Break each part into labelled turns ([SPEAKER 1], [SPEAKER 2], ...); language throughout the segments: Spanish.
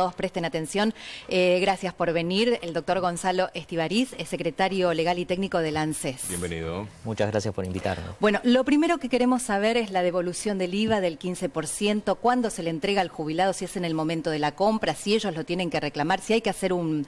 [SPEAKER 1] todos presten atención. Eh, gracias por venir. El doctor Gonzalo Estivariz es secretario legal y técnico del ANSES.
[SPEAKER 2] Bienvenido. Muchas gracias por invitarnos.
[SPEAKER 1] Bueno, lo primero que queremos saber es la devolución del IVA del 15%, cuándo se le entrega al jubilado, si es en el momento de la compra, si ellos lo tienen que reclamar, si hay que hacer un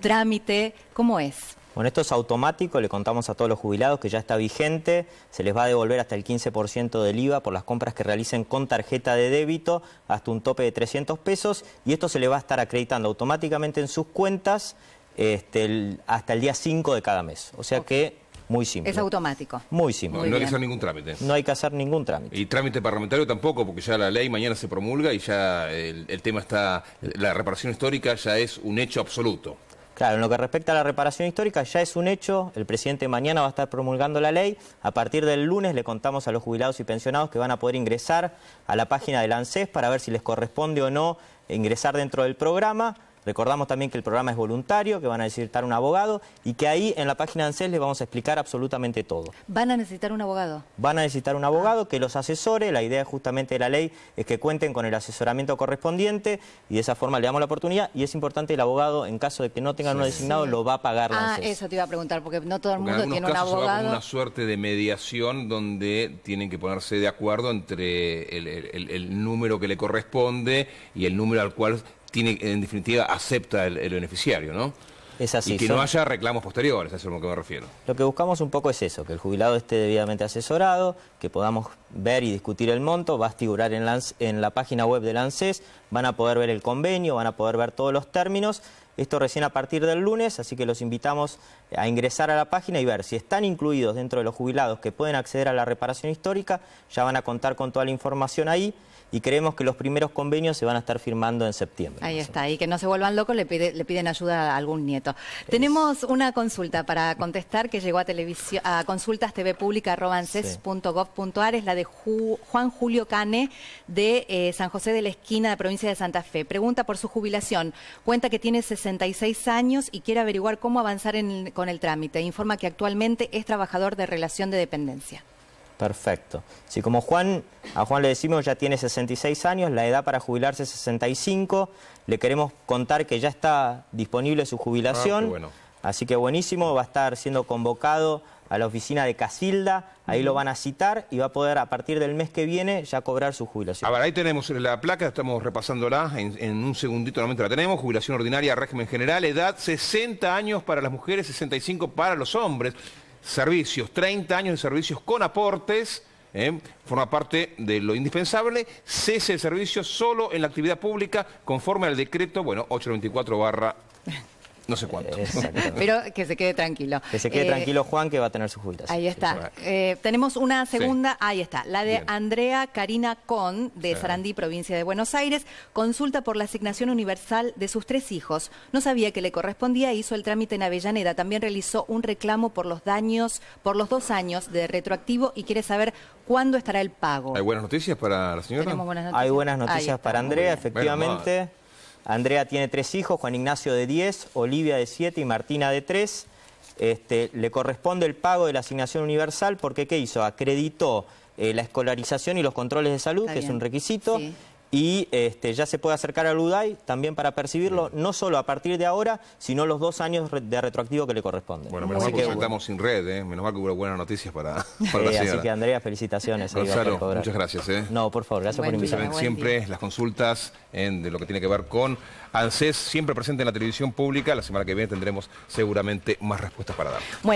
[SPEAKER 1] trámite. ¿Cómo es?
[SPEAKER 2] Bueno, esto es automático, le contamos a todos los jubilados que ya está vigente, se les va a devolver hasta el 15% del IVA por las compras que realicen con tarjeta de débito hasta un tope de 300 pesos y esto se le va a estar acreditando automáticamente en sus cuentas este, hasta el día 5 de cada
[SPEAKER 3] mes. O sea que muy simple. Es
[SPEAKER 1] automático. Muy simple. No, hay que hacer ningún
[SPEAKER 2] trámite. No hay que hacer ningún trámite.
[SPEAKER 3] Y trámite parlamentario tampoco, porque ya la ley mañana se promulga y ya el tema está, la reparación histórica ya es un hecho absoluto. Claro, en lo que respecta a la reparación histórica ya es un
[SPEAKER 2] hecho, el presidente mañana va a estar promulgando la ley, a partir del lunes le contamos a los jubilados y pensionados que van a poder ingresar a la página del ANSES para ver si les corresponde o no ingresar dentro del programa. Recordamos también que el programa es voluntario, que van a necesitar un abogado y que ahí en la página de ANSES les vamos a explicar absolutamente todo.
[SPEAKER 1] ¿Van a necesitar un abogado?
[SPEAKER 2] Van a necesitar un abogado que los asesore. La idea justamente de la ley es que cuenten con el asesoramiento correspondiente y de esa forma le
[SPEAKER 3] damos la oportunidad. Y es importante el abogado,
[SPEAKER 2] en caso de que no tengan un uno designado, lo
[SPEAKER 3] va a pagar la ah, ANSES. Ah,
[SPEAKER 1] eso te iba a preguntar, porque no todo el mundo tiene un abogado. una
[SPEAKER 3] suerte de mediación donde tienen que ponerse de acuerdo entre el número que le corresponde y el número al cual tiene, en definitiva, acepta el, beneficiario, ¿no? Es así. Y que no haya reclamos posteriores, eso es lo que me refiero.
[SPEAKER 2] Lo que buscamos un poco es eso, que el jubilado esté debidamente asesorado, que podamos ver y discutir el monto, va a figurar en la, en la página web de ANSES, van a poder ver el convenio, van a poder ver todos los términos esto recién a partir del lunes, así que los invitamos a ingresar a la página y ver si están incluidos dentro de los jubilados que pueden acceder a la reparación histórica. Ya van a contar con toda la información ahí y creemos que los primeros convenios se van a estar firmando en septiembre.
[SPEAKER 1] Ahí está, y que no se vuelvan locos, le, piden ayuda a algún nieto. Tenemos una consulta para contestar que llegó a, televisión, a consultas TV es la de Juan Julio Cane de eh, San José de la Esquina, de provincia de Santa Fe. Pregunta por su jubilación. Cuenta que tiene 60 66 años y quiere averiguar cómo avanzar con el trámite. Informa que actualmente es trabajador de relación de dependencia.
[SPEAKER 2] Perfecto. Si como Juan, a Juan le decimos ya tiene 66 años, la edad para jubilarse es 65, le queremos contar que ya está disponible su jubilación. Ah, Así que buenísimo, va a estar siendo convocado a la oficina de Casilda, ahí lo van a citar y va a poder a partir del mes
[SPEAKER 3] que viene ya cobrar su jubilación. A ver, ahí tenemos la placa, estamos repasándola, en, un segundito normalmente la tenemos, jubilación ordinaria, régimen general, edad 60 años para las mujeres, 65 para los hombres, servicios, 30 años de servicios con aportes. ¿eh? forma parte de lo indispensable, cese de servicio solo en la actividad pública conforme al decreto, bueno, 894 barra no sé cuánto. Eh,
[SPEAKER 1] Pero que se quede tranquilo. Que se quede eh, tranquilo
[SPEAKER 3] Juan, que va a tener sus jubilación. Ahí está.
[SPEAKER 1] Eh, tenemos una segunda, ahí está, la de Andrea Karina Con, de Sarandí, provincia de Buenos Aires. Consulta por la asignación universal de sus tres hijos. No sabía que le correspondía, hizo el trámite en Avellaneda. También realizó un reclamo por los daños, por los dos años de retroactivo y quiere saber cuándo estará el pago.
[SPEAKER 3] ¿Hay buenas noticias para la señora? Buenas Hay buenas noticias para Andrea, efectivamente.
[SPEAKER 2] Andrea tiene tres hijos, Juan Ignacio de 10, Olivia de 7 y Martina de 3. Este, le corresponde el pago de la asignación universal porque ¿qué hizo? Acreditó eh, la escolarización y los controles de salud, que es un requisito y este, ya se puede acercar al UDAI también para percibirlo, no solo a partir de ahora, sino los dos años de retroactivo que le corresponden. Bueno, menos mal que estamos
[SPEAKER 3] sin red, ¿eh? menos mal que hubo buenas noticias para, para eh, Así que Andrea, felicitaciones. muchas gracias. ¿eh? No, por favor, gracias por invitarme. siempre las consultas de lo que tiene que ver con ANSES, siempre presente en la televisión pública, la semana que viene tendremos seguramente más respuestas para dar. Bueno.